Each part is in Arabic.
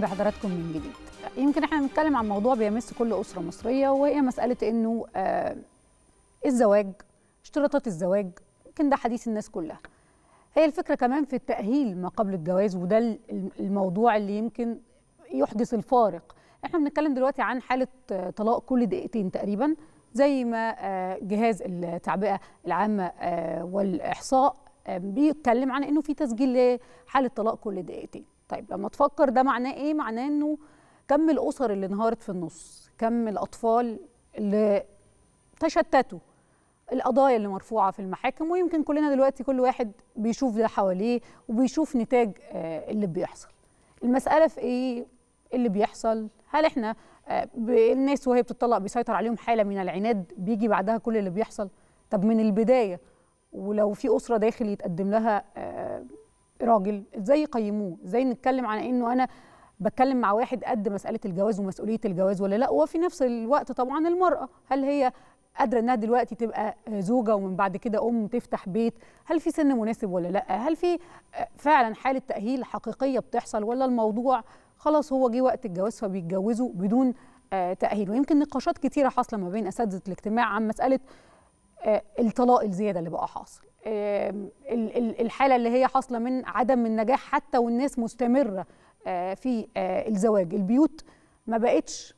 بحضراتكم من جديد يمكن احنا بنتكلم عن موضوع بيمس كل اسره مصريه وهي مساله انه آه الزواج اشتراطات الزواج يمكن ده حديث الناس كلها هي الفكره كمان في التاهيل ما قبل الجواز وده الموضوع اللي يمكن يحدث الفارق احنا بنتكلم دلوقتي عن حاله آه، طلاق كل دقيقتين تقريبا زي ما آه، جهاز التعبئه العامه آه، والاحصاء بيتكلم عن انه في تسجيل لحاله طلاق كل دقيقتين طيب لما تفكر ده معناه ايه معناه انه كم الاسر اللي انهارت في النص كم الاطفال اللي تشتتوا القضايا اللي مرفوعه في المحاكم ويمكن كلنا دلوقتي كل واحد بيشوف ده حواليه وبيشوف نتاج آه، اللي بيحصل المساله في ايه اللي بيحصل هل احنا آه، الناس وهي بتطلق بيسيطر عليهم حاله من العناد بيجي بعدها كل اللي بيحصل طب من البدايه ولو في اسره داخل يتقدم لها آه، راجل ازاي يقيموه ازاي نتكلم عن انه انا بتكلم مع واحد قد مساله الجواز ومسؤوليه الجواز ولا لا وفي نفس الوقت طبعا المراه هل هي قادره انها دلوقتي تبقى زوجه ومن بعد كده ام تفتح بيت هل في سن مناسب ولا لا هل في فعلا حاله تاهيل حقيقيه بتحصل ولا الموضوع خلاص هو جه وقت الجواز فبيتجوزوا بدون آه، تاهيل ويمكن نقاشات كتيره حاصله ما بين اساتذه الاجتماع عن مساله آه، الطلاق الزياده اللي بقى حاصل الحاله اللي هي حاصله من عدم النجاح حتى والناس مستمره آه، في آه، الزواج البيوت ما بقتش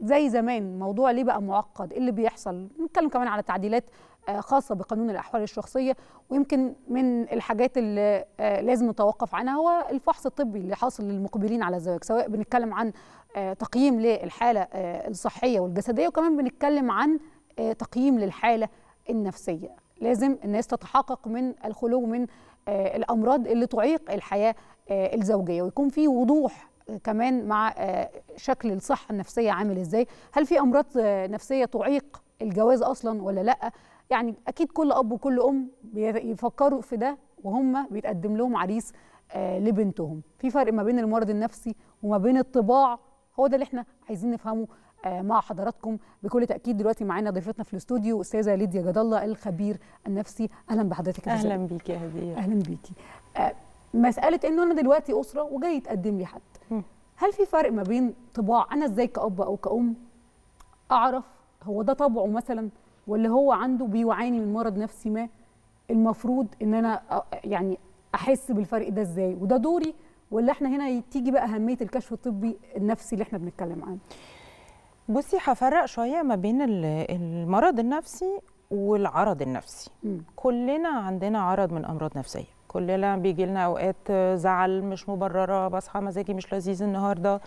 زي زمان موضوع ليه بقى معقد ايه اللي بيحصل نتكلم كمان على تعديلات آه، خاصة بقانون الأحوال الشخصية ويمكن من الحاجات اللي لازم نتوقف عنها هو الفحص الطبي اللي حاصل للمقبلين على الزواج سواء بنتكلم عن تقييم للحالة الصحية والجسدية وكمان بنتكلم عن تقييم للحالة النفسية لازم الناس تتحقق من الخلو من آه، الامراض اللي تعيق الحياه آه، الزوجيه ويكون في وضوح كمان مع آه، شكل الصحه النفسيه عامل ازاي هل في امراض نفسيه تعيق الجواز اصلا ولا لا يعني اكيد كل اب وكل ام بيفكروا في ده وهم بيتقدم لهم عريس لبنتهم في فرق ما بين المرض النفسي وما بين الطباع هو ده اللي احنا عايزين نفهمه آه، مع حضراتكم بكل تاكيد دلوقتي معانا ضيفتنا في الاستوديو استاذه ليديا جد الله الخبير النفسي اهلا بحضرتك اهلا بيكي يا هديه اهلا بيكي آه، مساله ان انا دلوقتي اسره وجاي يتقدم لي حد هل في فرق ما بين طباع انا ازاي كاب او كأم اعرف هو ده طبعه مثلا ولا هو عنده بيعاني من مرض نفسي ما المفروض ان انا يعني احس بالفرق ده ازاي وده دوري ولا احنا هنا تيجي بقى اهميه الكشف الطبي النفسي اللي احنا بنتكلم عنه بصي هفرق شويه ما بين المرض النفسي والعرض النفسي م. كلنا عندنا عرض من امراض نفسيه كلنا بيجي لنا اوقات زعل مش مبرره بصحى مزاجي مش لذيذ النهارده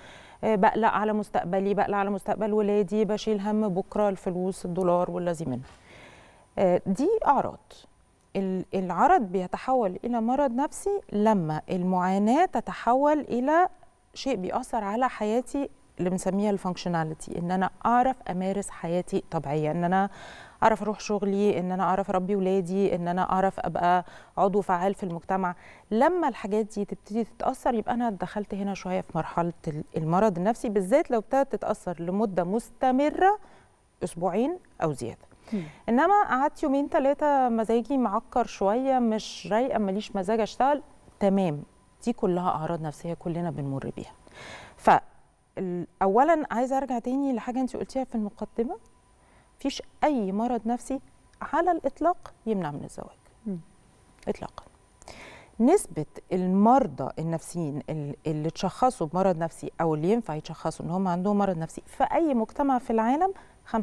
آه، بقلق على مستقبلي بقلق على مستقبل ولادي بشيل هم بكره الفلوس الدولار والذي منه آه، دي اعراض العرض بيتحول الى مرض نفسي لما المعاناه تتحول الى شيء بيأثر على حياتي اللي بنسميها الفانكشناليتي ان انا اعرف امارس حياتي طبيعيه ان انا اعرف اروح شغلي ان انا اعرف اربي ولادي ان انا اعرف ابقى عضو فعال في المجتمع لما الحاجات دي تبتدي تتاثر يبقى انا دخلت هنا شويه في مرحله المرض النفسي بالذات لو ابتدت تتاثر لمده مستمره اسبوعين او زياده انما قعدت يومين ثلاثه مزاجي معكر شويه مش رايقه ماليش مزاج اشتغل تمام دي كلها اعراض نفسيه كلنا بنمر بيها ف اولا عايزه ارجع تاني لحاجه انت قلتيها في المقدمه مفيش اي مرض نفسي على الاطلاق يمنع من الزواج م. اطلاقا نسبة المرضى النفسيين اللي تشخصوا بمرض نفسي أو اللي ينفع يتشخصوا إن هم عندهم مرض نفسي في أي مجتمع في العالم 25%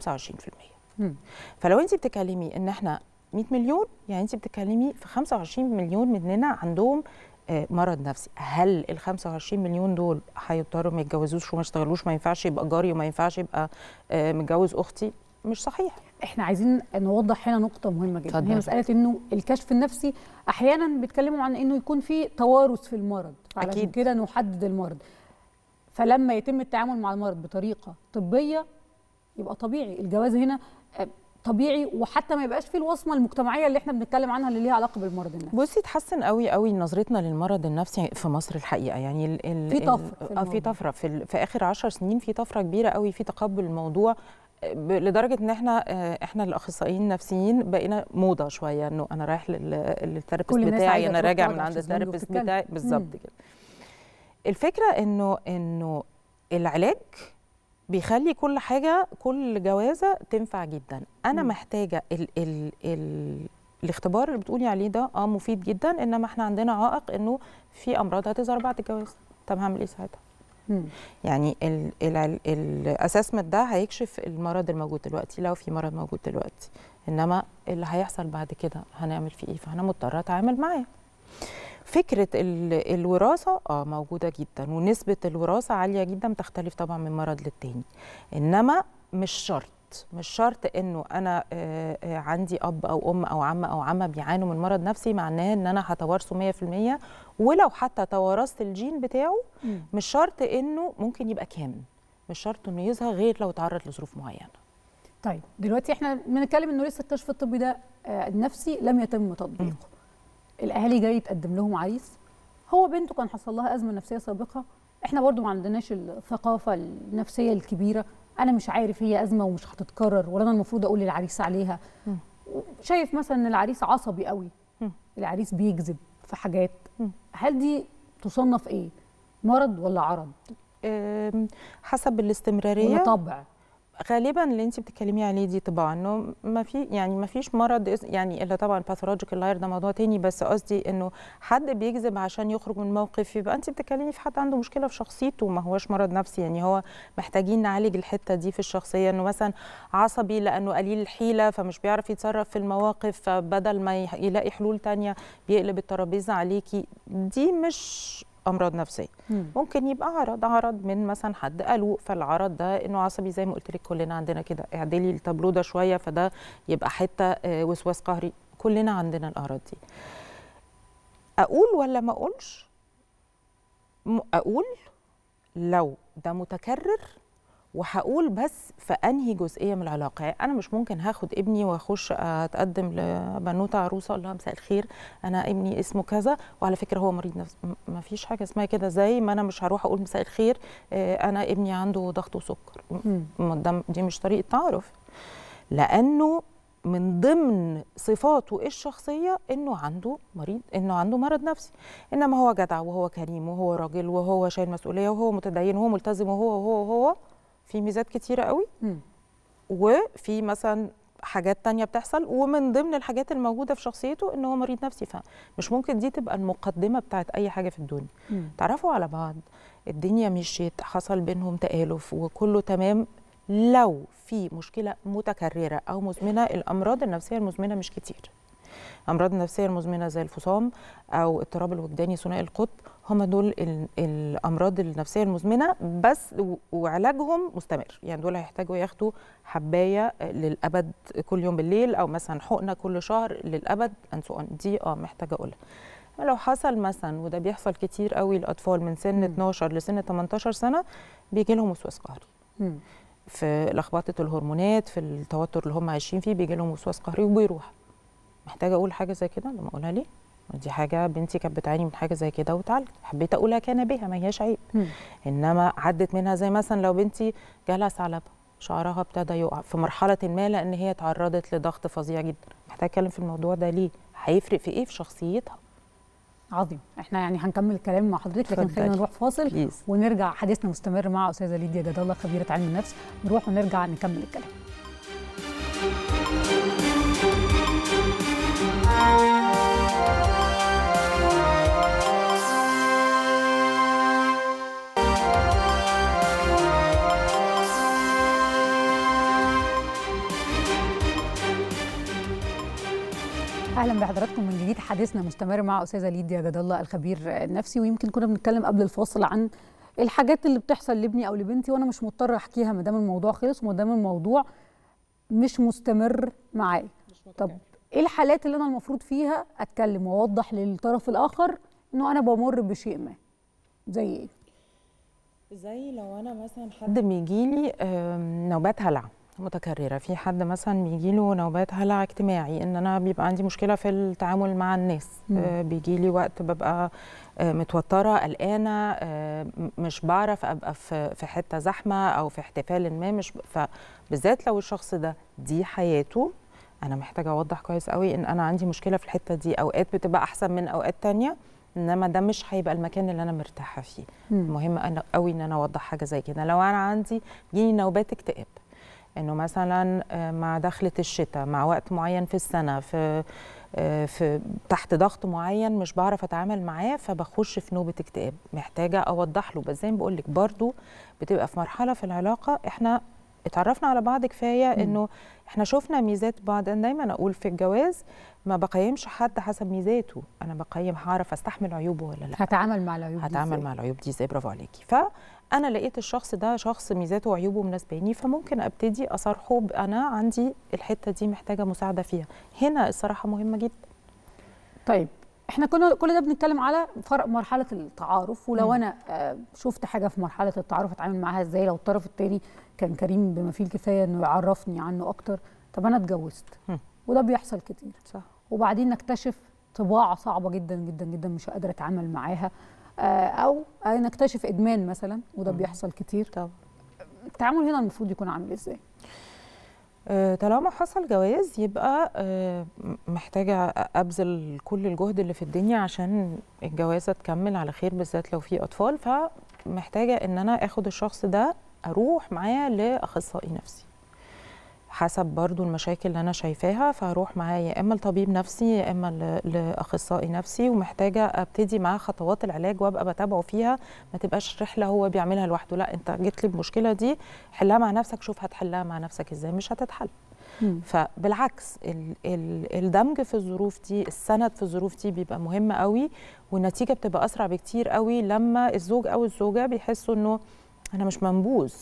م. فلو أنت بتتكلمي إن إحنا 100 مليون يعني أنت بتتكلمي في 25 مليون مننا عندهم آه، مرض نفسي هل ال 25 مليون دول هيضطروا ما يتجوزوش وما يشتغلوش ما ينفعش يبقى جاري وما ينفعش يبقى آه، متجوز اختي مش صحيح احنا عايزين نوضح هنا نقطه مهمه جدا طبعا. هي مساله انه الكشف النفسي احيانا بيتكلموا عن انه يكون في توارث في المرض علشان كده نحدد المرض فلما يتم التعامل مع المرض بطريقه طبيه يبقى طبيعي الجواز هنا آه، طبيعي وحتى ما يبقاش فيه الوصمه المجتمعيه اللي احنا بنتكلم عنها اللي ليها علاقه بالمرض النفسي بصي تحسن قوي قوي نظرتنا للمرض النفسي في مصر الحقيقه يعني ال ال في طفره في, آه، في طفره في, ال في اخر 10 سنين في طفره كبيره قوي في تقبل الموضوع آه، لدرجه ان احنا آه، احنا الاخصائيين النفسيين بقينا موضه شويه انه انا رايح للثيرابيست بتاعي انا راجع من عند الثيرابيست بتاعي بالظبط كده الفكره انه انه العلاج بيخلي كل حاجه كل جوازه تنفع جدا انا م. محتاجه ال ال ال الاختبار اللي بتقولي عليه ده اه مفيد جدا انما احنا عندنا عائق انه في امراض هتظهر بعد الجواز طب هعمل ايه ساعتها يعني الاسسمنت ده هيكشف المرض الموجود دلوقتي لو في مرض موجود دلوقتي انما اللي هيحصل بعد كده هنعمل فيه ايه فانا مضطره اتعامل معاه فكره الوراثه اه موجوده جدا ونسبه الوراثه عاليه جدا بتختلف طبعا من مرض للتاني انما مش شرط مش شرط انه انا آه، آه، عندي اب او ام او عم او عمه بيعانوا من مرض نفسي معناه ان انا هتوارثه 100% ولو حتى توارثت الجين بتاعه مش شرط انه ممكن يبقى كامل مش شرط انه يظهر غير لو اتعرض لظروف معينه طيب دلوقتي احنا بنتكلم انه لسه الكشف الطبي ده آه، النفسي لم يتم تطبيقه الاهالي جاي يتقدم لهم عريس هو بنته كان حصل لها ازمه نفسيه سابقه احنا برضو ما عندناش الثقافه النفسيه الكبيره انا مش عارف هي ازمه ومش هتتكرر ولا انا المفروض اقول للعريس عليها شايف مثلا ان العريس عصبي قوي العريس بيكذب في حاجات هل دي تصنف ايه مرض ولا عرض حسب الاستمراريه ولا طبع غالبا اللي انت بتتكلمي عليه دي طبعا انه ما في يعني ما فيش مرض يعني الا طبعا باثولوجيكال لاير ده موضوع تاني بس قصدي انه حد بيكذب عشان يخرج من موقف يبقى انت بتتكلمي في حد عنده مشكله في شخصيته ما هوش مرض نفسي يعني هو محتاجين نعالج الحته دي في الشخصيه انه مثلا عصبي لانه قليل الحيله فمش بيعرف يتصرف في المواقف فبدل ما يلاقي حلول تانية بيقلب الترابيزه عليكي دي مش امراض نفسيه مم. ممكن يبقى عرض عرض من مثلا حد قالوا فالعرض ده انه عصبي زي ما قلت لك كلنا عندنا كده اعدلي التابلو ده شويه فده يبقى حته آه، وسواس قهري كلنا عندنا الاعراض دي اقول ولا ما اقولش اقول لو ده متكرر وهقول بس في انهي جزئيه من العلاقه انا مش ممكن هاخد ابني واخش اتقدم لبنوته عروسه اقول لها مساء الخير انا ابني اسمه كذا وعلى فكره هو مريض نفسي ما فيش حاجه اسمها كده زي ما انا مش هروح اقول مساء الخير آه، انا ابني عنده ضغط وسكر دي مش طريقه تعارف لانه من ضمن صفاته الشخصيه انه عنده مريض انه عنده مرض نفسي انما هو جدع وهو كريم وهو راجل وهو شايل مسؤوليه وهو متدين وهو ملتزم وهو وهو وهو في ميزات كتيرة قوي وفي مثلا حاجات تانية بتحصل ومن ضمن الحاجات الموجودة في شخصيته إن هو مريض نفسي فمش ممكن دي تبقى المقدمة بتاعت أي حاجة في الدنيا مم. تعرفوا على بعض الدنيا مشيت حصل بينهم تآلف وكله تمام لو في مشكلة متكررة أو مزمنة الأمراض النفسية المزمنة مش كتير الامراض النفسيه المزمنه زي الفصام او اضطراب الوجداني ثنائي القطب هم دول الامراض النفسيه المزمنه بس وعلاجهم مستمر يعني دول هيحتاجوا ياخدوا حبايه للابد كل يوم بالليل او مثلا حقنه كل شهر للابد انسوان دي اه محتاجه اقولها لو حصل مثلا وده بيحصل كتير قوي الاطفال من سن م. 12 لسن 18 سنه بيجي لهم وسواس قهري في لخبطه الهرمونات في التوتر اللي هم عايشين فيه بيجي لهم وسواس قهري وبيروح محتاجه اقول حاجه زي كده لما اقولها ليه دي حاجه بنتي كانت بتعاني من حاجه زي كده وتعالجت حبيت اقولها كان بها ما هياش عيب م. انما عدت منها زي مثلا لو بنتي جالها ثعلبه شعرها ابتدى يقع في مرحله ما لان هي تعرضت لضغط فظيع جدا محتاجه اتكلم في الموضوع ده ليه هيفرق في ايه في شخصيتها عظيم احنا يعني هنكمل الكلام مع حضرتك لكن خلينا نروح فاصل بليز. ونرجع حديثنا مستمر مع استاذه ليديا جد الله خبيره علم النفس نروح ونرجع نكمل الكلام حديثنا مستمر مع استاذه ليديا جد الله الخبير النفسي ويمكن كنا بنتكلم قبل الفاصل عن الحاجات اللي بتحصل لابني او لبنتي وانا مش مضطره احكيها ما دام الموضوع خلص وما دام الموضوع مش مستمر معايا طب ايه الحالات اللي انا المفروض فيها اتكلم واوضح للطرف الاخر انه انا بمر بشيء ما زي ايه زي لو انا مثلا حد بيجي لي نوبات هلع متكرره في حد مثلا بيجي له نوبات هلع اجتماعي ان انا بيبقى عندي مشكله في التعامل مع الناس آه، بيجي لي وقت ببقى آه، متوتره قلقانه آه، مش بعرف ابقى في حته زحمه او في احتفال ما مش فبالذات لو الشخص ده دي حياته انا محتاجه اوضح كويس قوي ان انا عندي مشكله في الحته دي اوقات بتبقى احسن من اوقات تانية انما ده مش هيبقى المكان اللي انا مرتاحه فيه مهم قوي ان انا اوضح حاجه زي كده لو انا عندي جيني نوبات اكتئاب انه مثلا آه، مع دخله الشتاء مع وقت معين في السنه في آه، في تحت ضغط معين مش بعرف اتعامل معاه فبخش في نوبه اكتئاب محتاجه اوضح له بس زي ما بقول لك برضه بتبقى في مرحله في العلاقه احنا اتعرفنا على بعض كفايه انه احنا شفنا ميزات بعض انا دايما اقول في الجواز ما بقيمش حد حسب ميزاته انا بقيم هعرف استحمل عيوبه ولا لا هتعامل مع العيوب هتعامل مع العيوب دي ازاي برافو عليكي فانا لقيت الشخص ده شخص ميزاته وعيوبه مناسباني فممكن ابتدي اصارحه انا عندي الحته دي محتاجه مساعده فيها هنا الصراحه مهمه جدا طيب احنا كنا كل ده بنتكلم على فرق مرحله التعارف ولو م. انا آه، شفت حاجه في مرحله التعارف اتعامل معاها ازاي لو الطرف الثاني كان كريم بما فيه الكفايه انه يعرفني عنه اكتر طب انا اتجوزت م. وده بيحصل كتير صح وبعدين نكتشف طباع صعبه جدا جدا جدا مش قادره اتعامل معاها آه، او آه، نكتشف ادمان مثلا وده م. بيحصل كتير طبعا التعامل هنا المفروض يكون عامل ازاي آه، طالما حصل جواز يبقى آه، محتاجة أبذل كل الجهد اللي في الدنيا عشان الجوازة تكمل على خير بالذات لو في أطفال فمحتاجة إن أنا أخد الشخص ده أروح معاه لأخصائي نفسي حسب برضو المشاكل اللي انا شايفاها فهروح معاه يا اما لطبيب نفسي يا اما لاخصائي نفسي ومحتاجه ابتدي معاه خطوات العلاج وابقى بتابعه فيها ما تبقاش رحله هو بيعملها لوحده لا انت جيت لي بمشكله دي حلها مع نفسك شوف هتحلها مع نفسك ازاي مش هتتحل فبالعكس ال ال الدمج في الظروف دي السند في الظروف دي بيبقى مهم قوي والنتيجه بتبقى اسرع بكتير قوي لما الزوج او الزوجه بيحسوا انه انا مش منبوذ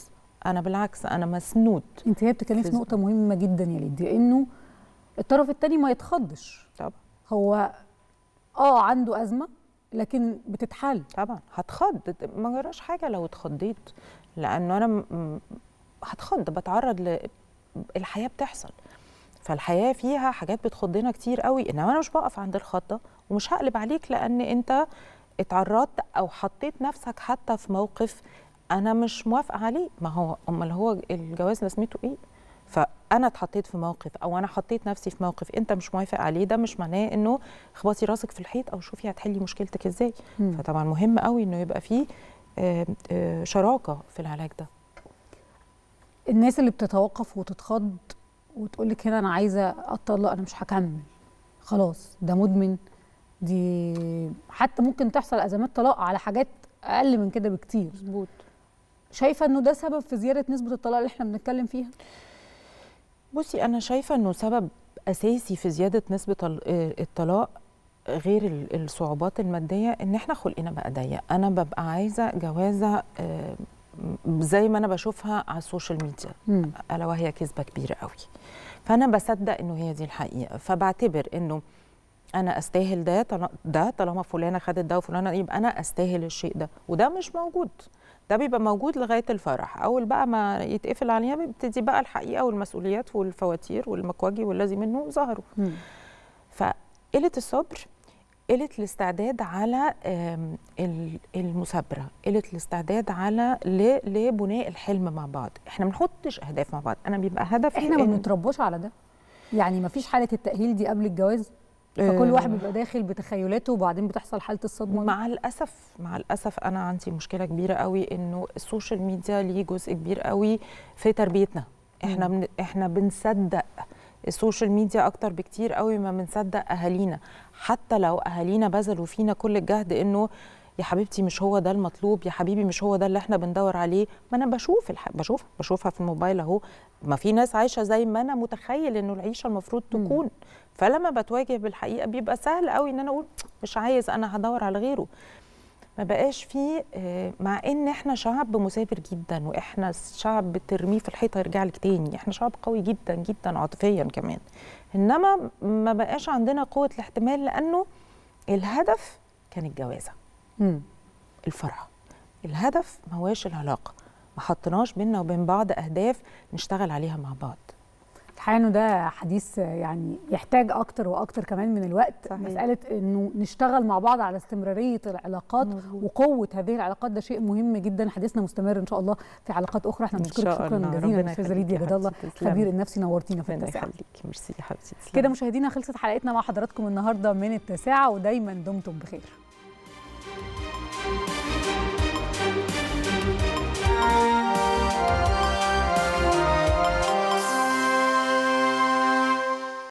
انا بالعكس انا مسنود انت هي بتتكلمي في نقطه مهمه جدا يا ليدي انه الطرف الثاني ما يتخضش طبعا هو اه عنده ازمه لكن بتتحل طبعا هتخض ما جراش حاجه لو اتخضيت لانه انا هتخض بتعرض ل الحياه بتحصل فالحياه فيها حاجات بتخضنا كتير قوي انما انا مش بقف عند الخضه ومش هقلب عليك لان انت اتعرضت او حطيت نفسك حتى في موقف انا مش موافقه عليه ما هو امال هو الجواز لازمته ايه فانا اتحطيت في موقف او انا حطيت نفسي في موقف انت مش موافق عليه ده مش معناه انه اخبطي راسك في الحيط او شوفي هتحلي مشكلتك ازاي م. فطبعا مهم قوي انه يبقى فيه آه، آه، شراكه في العلاج ده الناس اللي بتتوقف وتتخض وتقول لك هنا انا عايزه اطلق انا مش هكمل خلاص ده مدمن دي حتى ممكن تحصل ازمات طلاق على حاجات اقل من كده بكتير مظبوط شايفه انه ده سبب في زياده نسبه الطلاق اللي احنا بنتكلم فيها بصي انا شايفه انه سبب اساسي في زياده نسبه آه، الطلاق غير الصعوبات الماديه ان احنا خلقنا بقى ضيق انا ببقى عايزه جوازه آه، زي ما انا بشوفها على السوشيال ميديا الا وهي كذبه كبيره قوي فانا بصدق انه هي دي الحقيقه فبعتبر انه انا استاهل ده ده طالما فلانه خدت ده وفلانه يبقى انا استاهل الشيء ده وده مش موجود ده بيبقى موجود لغايه الفرح اول بقى ما يتقفل عليها بيبتدي بقى الحقيقه والمسؤوليات والفواتير والمكواجي والذي منه ظهروا فقله الصبر قله الاستعداد على المثابره قله الاستعداد على لبناء الحلم مع بعض احنا ما بنحطش اهداف مع بعض انا بيبقى هدفي احنا ما بنتربوش على ده يعني ما فيش حاله التاهيل دي قبل الجواز فكل واحد آه. بيبقى داخل بتخيلاته وبعدين بتحصل حاله الصدمه مع الاسف مع الاسف انا عندي مشكله كبيره قوي انه السوشيال ميديا ليه جزء كبير قوي في تربيتنا احنا بن... احنا بنصدق السوشيال ميديا اكتر بكتير قوي ما بنصدق اهالينا حتى لو اهالينا بذلوا فينا كل الجهد انه يا حبيبتي مش هو ده المطلوب يا حبيبي مش هو ده اللي احنا بندور عليه ما انا بشوف الح... بشوف بشوفها في الموبايل اهو ما في ناس عايشه زي ما انا متخيل انه العيشه المفروض تكون فلما بتواجه بالحقيقه بيبقى سهل قوي ان انا اقول مش عايز انا هدور على غيره ما بقاش في آه، مع ان احنا شعب مسافر جدا واحنا شعب بترميه في الحيطه يرجع لك تاني احنا شعب قوي جدا جدا عاطفيا كمان انما ما بقاش عندنا قوه الاحتمال لانه الهدف كان الجوازه الفرع الهدف ما هواش العلاقه ما حطيناش بينا وبين بعض اهداف نشتغل عليها مع بعض الحقيقه انه ده حديث يعني يحتاج اكتر واكتر كمان من الوقت صحيح. مساله انه نشتغل مع بعض على استمراريه العلاقات مزبوط. وقوه هذه العلاقات ده شيء مهم جدا حديثنا مستمر ان شاء الله في علاقات اخرى احنا بنشكرك شكرا جزيلا أستاذة ليديا جد الله خبير النفسي نورتينا في التاسعه يخليكي ميرسي كده مشاهدينا خلصت حلقتنا مع حضراتكم النهارده من التاسعه ودايما دمتم بخير